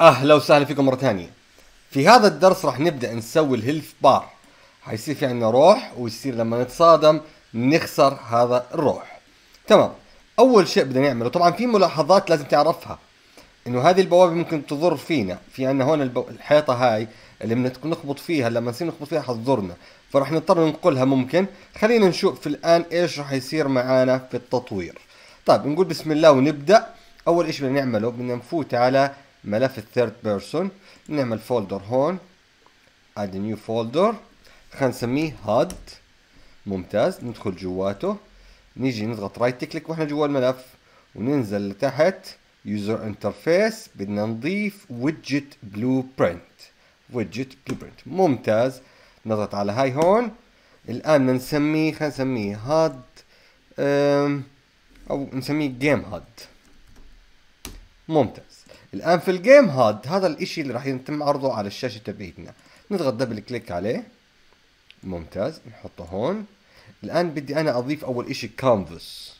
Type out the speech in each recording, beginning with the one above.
اهلا وسهلا فيكم مره ثانيه في هذا الدرس راح نبدا نسوي الهيلث بار حيصير في عندنا روح ويصير لما نتصادم نخسر هذا الروح تمام اول شيء بدنا نعمله طبعا في ملاحظات لازم تعرفها انه هذه البوابه ممكن تضر فينا في عندنا هون البو... الحيطه هاي اللي بنخبط نخبط فيها لما نصير نخبط فيها حتضرنا فراح نضطر ننقلها ممكن خلينا نشوف في الان ايش راح يصير معانا في التطوير طيب نقول بسم الله ونبدأ أول إيش بدنا نعمله بدنا نفوت على ملف الثيرد بيرسون نعمل فولدر هون اد نيو فولدر خلينا نسميه هاد ممتاز ندخل جواته نيجي نضغط رايت كليك واحنا جوا الملف وننزل لتحت يوزر انترفيس بدنا نضيف ويدجت بلو برنت ويدجت بلو برنت ممتاز نضغط على هاي هون الآن نسميه خلينا نسميه هاد او نسميه جيم هاد ممتاز الان في الجيم هاد هذا الاشي اللي راح يتم عرضه على الشاشه تبعتنا نضغط دبل كليك عليه ممتاز نحطه هون الان بدي انا اضيف اول اشي كانفاس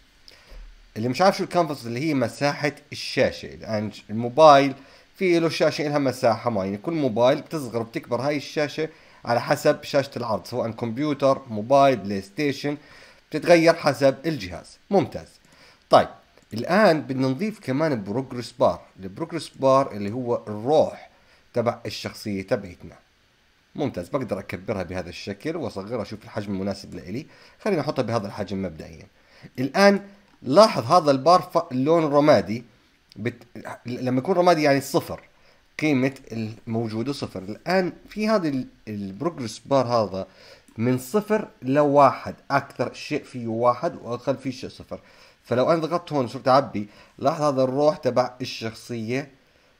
اللي مش عارف شو الكانفاس اللي هي مساحه الشاشه الان الموبايل في له شاشه لها مساحه معينه كل موبايل بتصغر وبتكبر هاي الشاشه على حسب شاشه العرض سواء كمبيوتر موبايل بلاي ستيشن بتتغير حسب الجهاز ممتاز طيب الان بدنا نضيف كمان بروجرس بار البروجرس بار اللي هو الروح تبع الشخصيه تبعتنا ممتاز بقدر اكبرها بهذا الشكل واصغرها اشوف الحجم المناسب لإلي خلينا احطها بهذا الحجم مبدئيا الان لاحظ هذا البار لون رمادي بت... لما يكون رمادي يعني صفر قيمة الموجودة صفر الآن في هذا البروجرس بار هذا من صفر لواحد أكثر شيء فيه واحد وأقل فيه شيء صفر فلو انا ضغطت هون صرت اعبي لاحظ هذا الروح تبع الشخصيه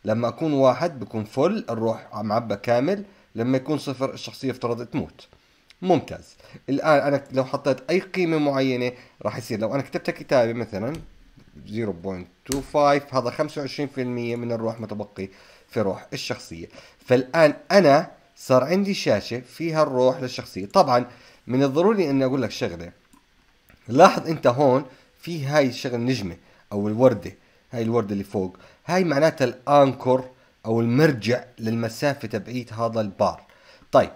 لما اكون واحد بكون فل الروح معبى كامل لما يكون صفر الشخصيه افترض تموت ممتاز الان انا لو حطيت اي قيمه معينه راح يصير لو انا كتبت كتابه مثلا 0.25 هذا 25% من الروح متبقي في روح الشخصيه فالان انا صار عندي شاشه فيها الروح للشخصيه طبعا من الضروري اني اقول لك شغله لاحظ انت هون في هاي الشغل النجمه او الورده هاي الورده اللي فوق هاي معناتها الانكر او المرجع للمسافه تبعيت هذا البار طيب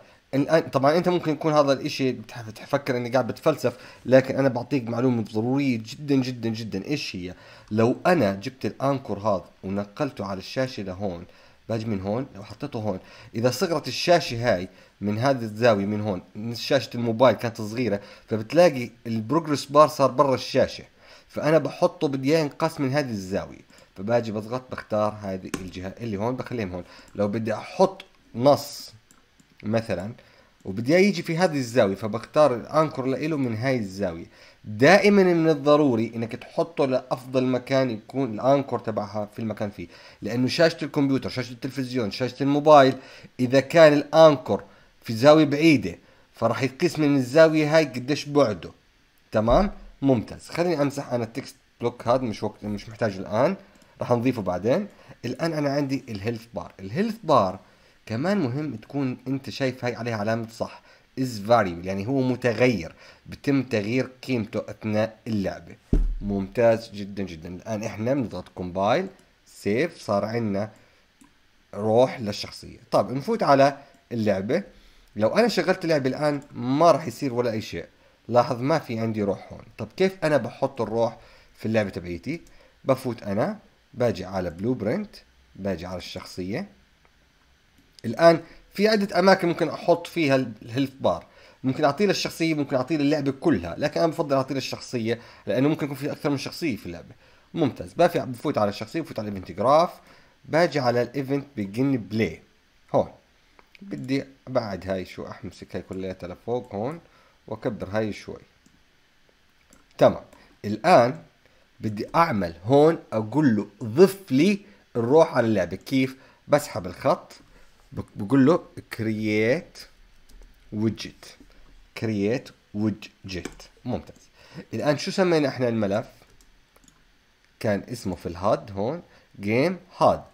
طبعا انت ممكن يكون هذا الاشي تفكر اني قاعد بتفلسف لكن انا بعطيك معلومه ضروريه جدا جدا جدا ايش هي لو انا جبت الانكور هذا ونقلته على الشاشه لهون باجي من هون لو حطيته هون اذا صغرت الشاشه هاي من هذه الزاويه من هون من شاشه الموبايل كانت صغيره فبتلاقي البروجرس بار صار برا الشاشه فانا بحطه بدي اياه ينقص من هذه الزاويه فباجي بضغط بختار هذه الجهه اللي هون بخليهم هون لو بدي احط نص مثلا وبدي يجي في هذه الزاويه فبختار الانكر له من هاي الزاويه دائما من الضروري انك تحطه لافضل مكان يكون الانكر تبعها في المكان فيه لانه شاشه الكمبيوتر شاشه التلفزيون شاشه الموبايل اذا كان الانكر في زاويه بعيده فراح يقيس من الزاويه هاي قديش بعده تمام ممتاز خليني امسح انا التكست بلوك هذا مش وقت مش محتاج الان راح نضيفه بعدين الان انا عندي الهيلث بار الهيلث بار كمان مهم تكون انت شايف هاي عليها علامه صح از فاريبل يعني هو متغير بتم تغيير قيمته اثناء اللعبه ممتاز جدا جدا الان احنا بنضغط كومبايل سيف صار عندنا روح للشخصيه طيب نفوت على اللعبه لو انا شغلت اللعبه الان ما راح يصير ولا اي شيء لاحظ ما في عندي روح هون طب كيف انا بحط الروح في اللعبه تبعيتي بفوت انا باجي على بلو برنت باجي على الشخصيه الان في عده اماكن ممكن احط فيها الهيلث بار ممكن اعطيه للشخصيه ممكن اعطيه للعبه كلها لكن انا بفضل اعطيه للشخصيه لانه ممكن يكون في اكثر من شخصيه في اللعبه ممتاز بفوت على الشخصيه بفوت على الايفنت جراف باجي على الايفنت بيجن بلاي هون بدي ابعد هاي شو احمسك هاي كلياتها لفوق هون واكبر هاي شوي تمام الان بدي اعمل هون اقول له ضف لي الروح على اللعبه كيف بسحب الخط بقول له كرييت ويدجت كرييت ويدجت ممتاز الان شو سمينا احنا الملف كان اسمه في الهاد هون جيم هاد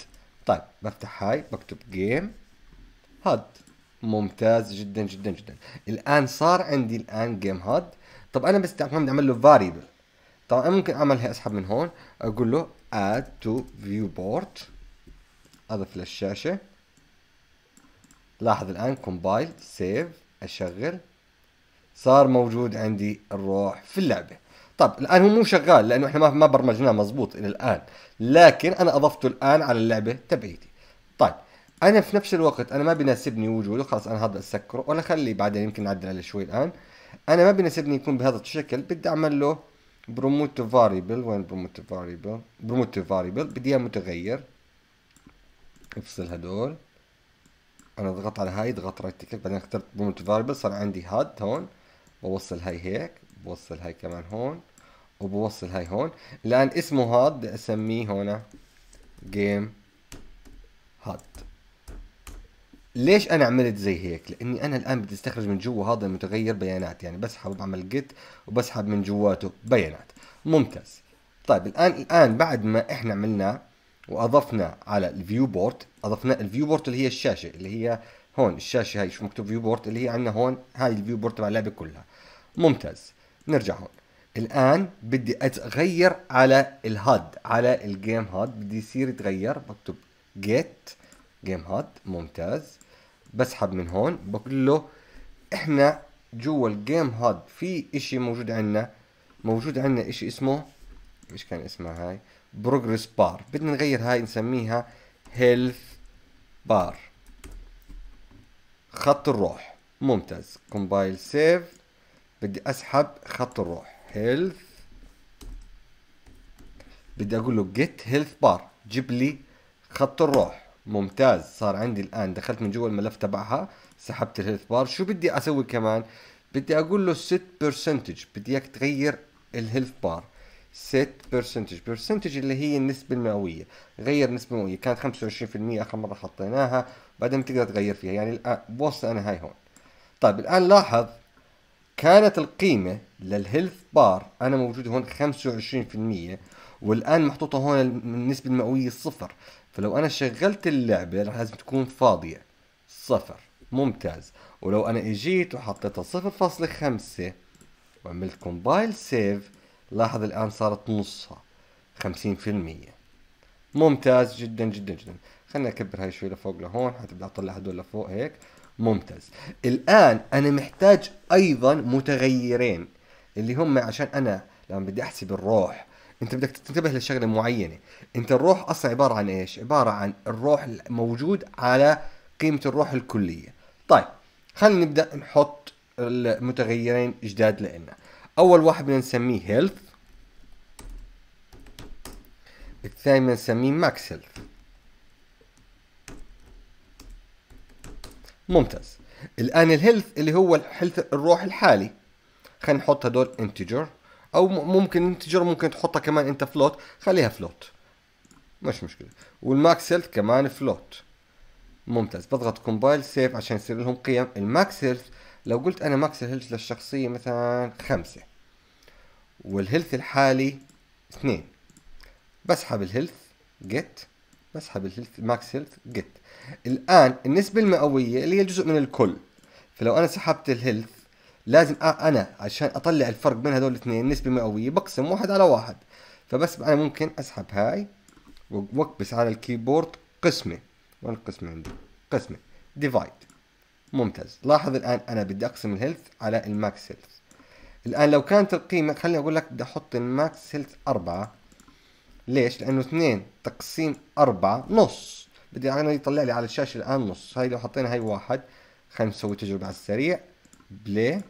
طيب بفتح هاي بكتب جيم هاد ممتاز جدا جدا جدا الان صار عندي الان جيم هاد طب انا بس بدي اعمل له فاريبل طبعا ممكن اعمل هي اسحب من هون اقول له اد تو فيو بورت اضف للشاشه لاحظ الان كومبايل سيف اشغل صار موجود عندي الروح في اللعبه طب الان هو مو شغال لانه احنا ما برمجناه مزبوط الى الان لكن انا اضفته الان على اللعبه تبعيتي طيب انا في نفس الوقت انا ما بيناسبني وجوده خلاص انا هذا اسكره ولا خليه بعدين يمكن نعدل عليه شوي الان انا ما بيناسبني يكون بهذا الشكل بدي اعمل له بروموت فاريبل وين بروموت فاريبل بروموت فاريبل بدي اياه متغير افصل هدول انا ضغطت على هاي ضغط رايت كليك بعدين اخترت بروموت فاريبل صار عندي هاد هون بوصل هاي هيك بوصل هاي كمان هون وبوصل هاي هون الان اسمه هاد بدي اسميه هون جيم هاد ليش انا عملت زي هيك؟ لاني انا الان بدي استخرج من جوا هذا المتغير بيانات يعني بسحب بعمل جيت وبسحب من جواته بيانات ممتاز طيب الان الان بعد ما احنا عملنا واضفنا على الفيو بورت اضفنا الفيو بورت اللي هي الشاشه اللي هي هون الشاشه هاي شو مكتوب فيو بورت اللي هي عندنا هون هاي الفيو بورت تبع اللعبه كلها ممتاز نرجع هون الان بدي اتغير على الهاد على الجيم هاد بدي يصير يتغير بكتب جيت جيم هاد ممتاز بسحب من هون بقول له احنا جوا الجيم هاد في اشي موجود عندنا موجود عندنا اشي اسمه ايش كان اسمها هاي بروجرس بار بدنا نغير هاي نسميها هيلث بار خط الروح ممتاز كومبايل سيف بدي اسحب خط الروح هيلث بدي اقول له جيت هيلث بار جيب لي خط الروح ممتاز صار عندي الان دخلت من جوا الملف تبعها سحبت الهيلث بار شو بدي اسوي كمان بدي اقول له سيت percentage بدي اياك تغير الهيلث بار سيت percentage percentage اللي هي النسبة المئوية غير نسبة مئوية كانت 25% آخر مرة حطيناها بعدين بتقدر تغير فيها يعني الآن بوصل أنا هاي هون طيب الآن لاحظ كانت القيمة للهيلث بار أنا موجود هون 25% والآن محطوطة هون النسبة المئوية صفر فلو أنا شغلت اللعبة لازم تكون فاضية صفر ممتاز ولو أنا إجيت وحطيتها صفر فاصلة خمسة وعملت كومبايل سيف لاحظ الآن صارت نصها خمسين في المية ممتاز جدا جدا جدا خلنا أكبر هاي شوي لفوق لهون حتى بدي أطلع هدول لفوق هيك ممتاز الآن أنا محتاج أيضا متغيرين اللي هم عشان أنا لما بدي أحسب الروح أنت بدك تنتبه لشغلة معينة أنت الروح أصلا عبارة عن إيش عبارة عن الروح الموجود على قيمة الروح الكلية طيب خلينا نبدأ نحط المتغيرين جداد لنا أول واحد بدنا نسميه هيلث الثاني بدنا نسميه ماكس هيلث ممتاز الان الهيلث اللي هو الهيلث الروح الحالي خلينا نحط هدول انتجر او ممكن انتجر ممكن تحطها كمان انت فلوت خليها فلوت مش مشكله والماكس هيلث كمان فلوت ممتاز بضغط كومبايل سيف عشان يصير لهم قيم الماكس هيلث لو قلت انا ماكس هيلث للشخصيه مثلا خمسة والهيلث الحالي اثنين بسحب الهيلث جيت بسحب الهيلث ماكس هيلث جيت الآن النسبة المئوية اللي هي جزء من الكل فلو أنا سحبت الهيلث لازم أنا عشان أطلع الفرق بين هذول الاثنين نسبة مئوية بقسم واحد على واحد فبس أنا ممكن أسحب هاي واكبس على الكيبورد قسمة وين القسمة عندي؟ قسمة ديفايد ممتاز لاحظ الآن أنا بدي أقسم الهيلث على الماكس هيلث الآن لو كانت القيمة خليني أقول لك بدي أحط الماكس هيلث أربعة ليش؟ لأنه اثنين تقسيم أربعة نص بدي انا يطلع لي على الشاشه الان نص هاي لو حطينا هاي واحد خلينا نسوي تجربه على السريع بلاي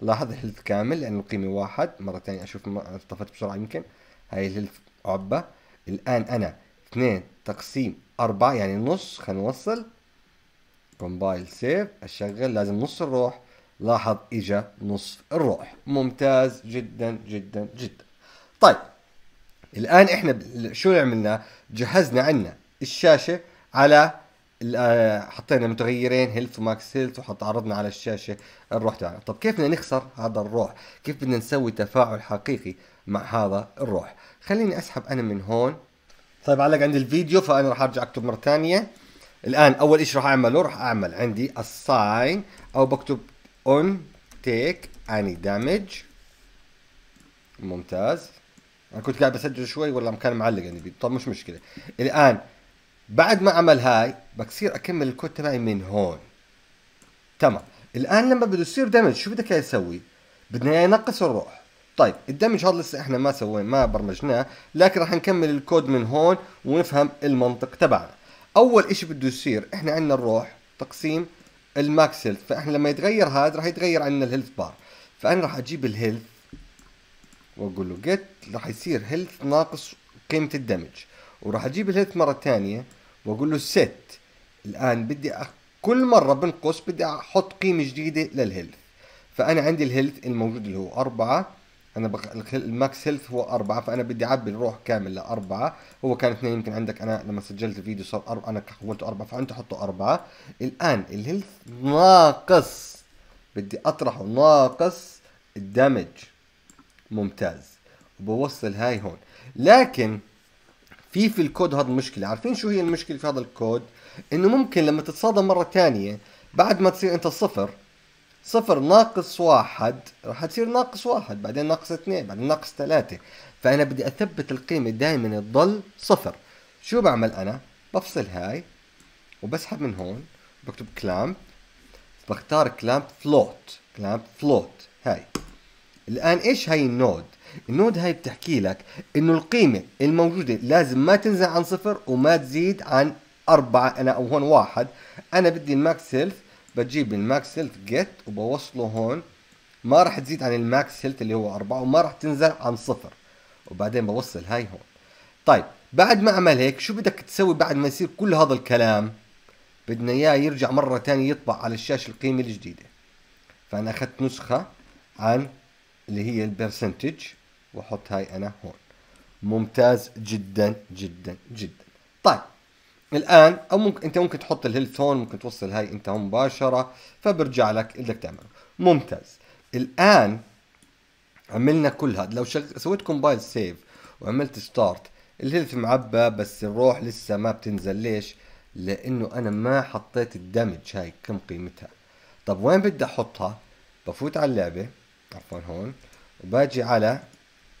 لاحظ الهيلث كامل لانه القيمه واحد مره ثانيه اشوف طفت بسرعه يمكن هاي الهيلث عبه الان انا 2 تقسيم 4 يعني نص خلينا نوصل كومبايل سيف اشغل لازم نص الروح لاحظ اجا نصف الروح ممتاز جدا جدا جدا طيب الان احنا شو عملنا جهزنا عنا الشاشه على آه، حطينا متغيرين هيلث وماكس هيلث وحط عرضنا على الشاشه الروح تاعنا طب كيف بدنا نخسر هذا الروح كيف بدنا نسوي تفاعل حقيقي مع هذا الروح خليني اسحب انا من هون طيب علق عندي الفيديو فانا راح ارجع اكتب مره ثانيه الان اول شيء راح اعمله راح اعمل عندي assign او بكتب اون تيك اني دامج ممتاز انا كنت قاعد بسجل شوي ولا مكان معلق يعني طب مش مشكله الان بعد ما عمل هاي بصير اكمل الكود تبعي من هون تمام الان لما بده يصير دمج شو بدك اياه يسوي بدنا اياه ينقص الروح طيب الدمج هذا لسه احنا ما سوينا ما برمجناه لكن راح نكمل الكود من هون ونفهم المنطق تبعنا اول اشي بده يصير احنا عندنا الروح تقسيم الماكس هيلث فاحنا لما يتغير هذا راح يتغير عندنا الهيلث بار فانا راح اجيب الهيلث واقول له جيت راح يصير هيلث ناقص قيمة الدمج وراح اجيب الهيلث مرة ثانية واقول له ست الان بدي أ... كل مرة بنقص بدي احط قيمة جديدة للهيلث فانا عندي الهيلث الموجود اللي هو أربعة انا بق... الماكس هيلث هو أربعة فانا بدي اعبي الروح كامل لأربعة هو كان اثنين يمكن عندك انا لما سجلت الفيديو صار أربعة انا حولته أربعة فانت حطه أربعة الان الهيلث ناقص بدي اطرحه ناقص الدمج ممتاز وبوصل هاي هون لكن في في الكود هذا المشكله عارفين شو هي المشكله في هذا الكود انه ممكن لما تتصادم مره ثانيه بعد ما تصير انت صفر صفر ناقص واحد راح تصير ناقص واحد بعدين ناقص اثنين بعدين ناقص ثلاثة فأنا بدي أثبت القيمة دائما تضل صفر شو بعمل أنا بفصل هاي وبسحب من هون بكتب كلامب بختار كلامب فلوت كلامب فلوت هاي الان ايش هاي النود النود هاي بتحكي لك انه القيمه الموجوده لازم ما تنزل عن صفر وما تزيد عن أربعة أنا أو هون واحد أنا بدي الماكس هيلث بجيب الماكس هيلث جيت وبوصله هون ما راح تزيد عن الماكس هيلث اللي هو أربعة وما راح تنزل عن صفر وبعدين بوصل هاي هون طيب بعد ما أعمل هيك شو بدك تسوي بعد ما يصير كل هذا الكلام بدنا إياه يرجع مرة ثانية يطبع على الشاشة القيمة الجديدة فأنا أخذت نسخة عن اللي هي البرسنتج واحط هاي انا هون ممتاز جدا جدا جدا طيب الان او ممكن انت ممكن تحط الهيلث هون ممكن توصل هاي انت هون مباشره فبرجع لك بدك تعمله ممتاز الان عملنا كل هذا لو شغ... سويت كومبايل سيف وعملت ستارت الهيلث معبى بس الروح لسه ما بتنزل ليش لانه انا ما حطيت الدمج هاي كم قيمتها طب وين بدي احطها بفوت على اللعبه عفوا هون وباجي على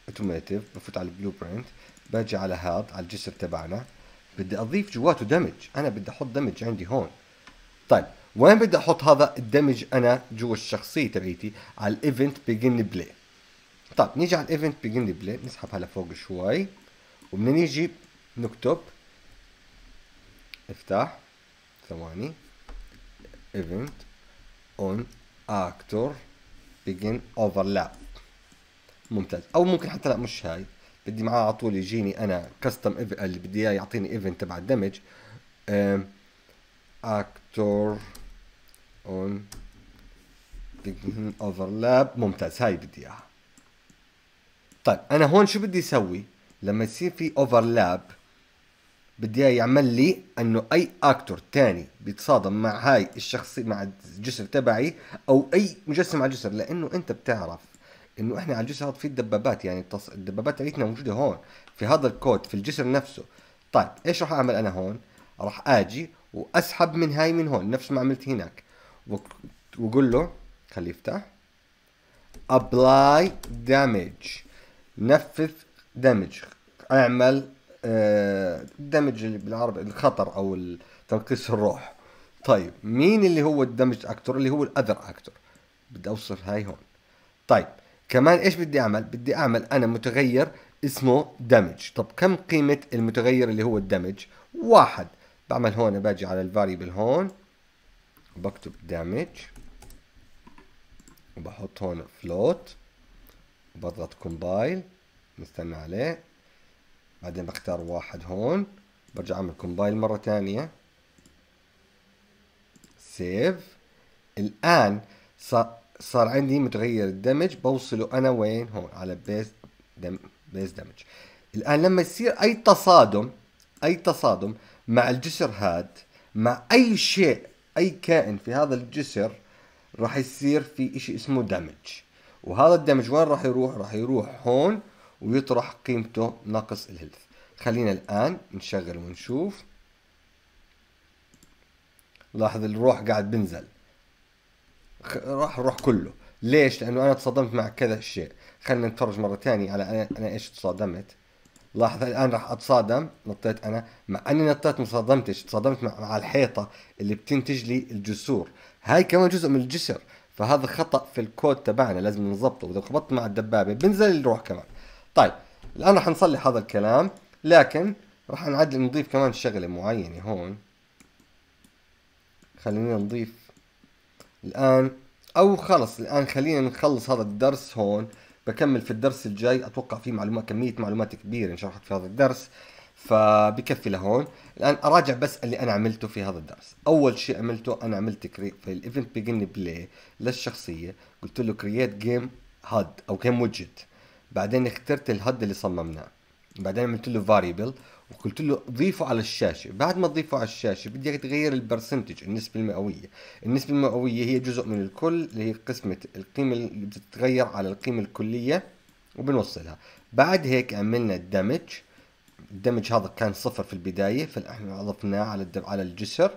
اوتوميتيف بفوت على البلو برنت باجي على هذا على الجسر تبعنا بدي اضيف جواته دمج انا بدي احط دمج عندي هون طيب وين بدي احط هذا الدمج انا جوا الشخصيه تبعيتي على الايفنت بيجن بلاي طيب نيجي على الايفنت بيجن بلاي نسحبها لفوق شوي وبدنا نيجي نكتب افتح ثواني ايفنت اون اكتور بيجن اوفرلاب ممتاز او ممكن حتى لا مش هاي بدي معاه على طول يجيني انا كاستم اللي بدي اياه يعطيني ايفنت تبع الدمج اكتور اون اوفرلاب ممتاز هاي بدي اياها طيب انا هون شو بدي اسوي لما يصير في اوفرلاب بدي اياه يعمل لي انه اي اكتور تاني بيتصادم مع هاي الشخصي مع الجسر تبعي او اي مجسم على الجسر لانه انت بتعرف انه احنا على الجسر هذا في دبابات يعني الدبابات تاعتنا موجوده هون في هذا الكود في الجسر نفسه طيب ايش راح اعمل انا هون راح اجي واسحب من هاي من هون نفس ما عملت هناك واقول له خليه يفتح ابلاي دامج نفذ دامج اعمل الدمج آه، بالعربي الخطر او تنقيص الروح طيب مين اللي هو الدمج اكتر اللي هو الاذر اكتر بدي اوصف هاي هون طيب كمان ايش بدي اعمل بدي اعمل انا متغير اسمه دمج طب كم قيمة المتغير اللي هو الدمج واحد بعمل هون باجي على الفاريبل هون بكتب دمج وبحط هون فلوت وبضغط كومبايل نستنى عليه بعدين بختار واحد هون برجع اعمل كومبايل مره ثانيه سيف الان صار صار عندي متغير الدمج بوصله انا وين هون على بيس دم بيس دمج الان لما يصير اي تصادم اي تصادم مع الجسر هاد مع اي شيء اي كائن في هذا الجسر راح يصير في اشي اسمه دمج وهذا الدمج وين راح يروح راح يروح هون ويطرح قيمته ناقص الهيلث خلينا الآن نشغل ونشوف لاحظ الروح قاعد بنزل راح الروح كله ليش؟ لأنه أنا تصدمت مع كذا شيء خلينا نتفرج مرة ثانية على أنا, أنا إيش تصادمت لاحظ الآن راح أتصادم نطيت أنا مع أني نطيت ما صدمتش تصادمت مع الحيطة اللي بتنتج لي الجسور هاي كمان جزء من الجسر فهذا خطأ في الكود تبعنا لازم نظبطه وإذا خبطت مع الدبابة بنزل الروح كمان طيب الآن راح نصلح هذا الكلام لكن راح نعدل نضيف كمان شغلة معينة هون خلينا نضيف الآن أو خلص الآن خلينا نخلص هذا الدرس هون بكمل في الدرس الجاي أتوقع في معلومات كمية معلومات كبيرة انشرحت في هذا الدرس فبكفي لهون الآن أراجع بس اللي أنا عملته في هذا الدرس أول شيء عملته أنا عملت كريت في الإيفنت بيجن بلاي للشخصية قلت له كرييت جيم هاد أو جيم ويدجت بعدين اخترت الهد اللي صممناه بعدين عملت له فاريبل وقلت له ضيفه على الشاشه بعد ما تضيفه على الشاشه بدك تغير البرسنتج النسبه المئويه النسبه المئويه هي جزء من الكل اللي هي قسمه القيمه اللي بتتغير على القيمه الكليه وبنوصلها بعد هيك عملنا الدمج الدمج هذا كان صفر في البدايه فاحنا اضفناه على على الجسر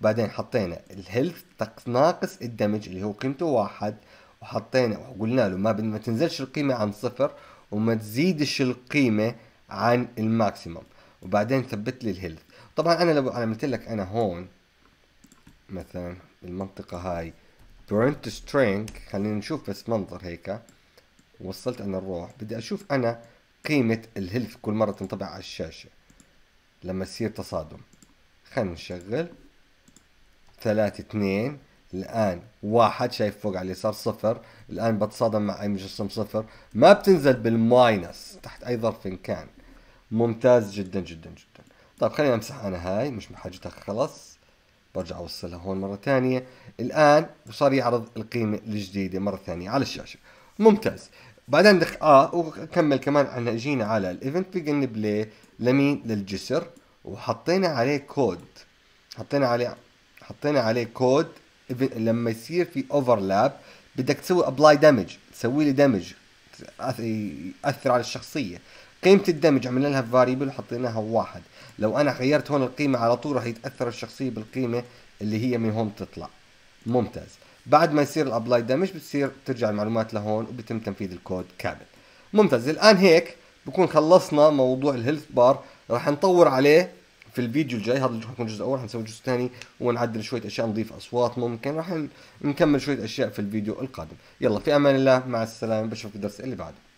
بعدين حطينا الهيلث ناقص الدمج اللي هو قيمته واحد وحطينا وقلنا له ما ما تنزلش القيمة عن صفر وما تزيدش القيمة عن الماكسيمم وبعدين ثبت لي الهيلث طبعا انا لو عملت لك انا هون مثلا بالمنطقة هاي برنت سترينج خلينا نشوف بس منظر هيك وصلت انا الروح بدي اشوف انا قيمة الهيلث كل مرة تنطبع على الشاشة لما يصير تصادم خلينا نشغل ثلاثة اثنين الان واحد شايف فوق على اليسار صفر الان بتصادم مع اي مجسم صفر ما بتنزل بالماينس تحت اي ظرف كان ممتاز جدا جدا جدا طيب خليني امسح انا هاي مش بحاجتها خلص برجع اوصلها هون مره ثانيه الان صار يعرض القيمه الجديده مره ثانيه على الشاشه ممتاز بعدين دخ اه وكمل كمان احنا اجينا على الايفنت بيجن بلاي لمين للجسر وحطينا عليه كود حطينا عليه حطينا عليه كود لما يصير في اوفرلاب بدك تسوي ابلاي دامج تسوي لي دامج ياثر على الشخصيه قيمه الدمج عملنا لها فاريبل وحطيناها واحد لو انا غيرت هون القيمه على طول راح يتاثر الشخصيه بالقيمه اللي هي من هون تطلع ممتاز بعد ما يصير الابلاي دامج بتصير ترجع المعلومات لهون وبتم تنفيذ الكود كامل ممتاز الان هيك بكون خلصنا موضوع الهيلث بار راح نطور عليه في الفيديو الجاي هذا راح حيكون جزء اول نسوي جزء ثاني ونعدل شويه اشياء نضيف اصوات ممكن راح نكمل شويه اشياء في الفيديو القادم يلا في امان الله مع السلامه بشوفك الدرس اللي بعده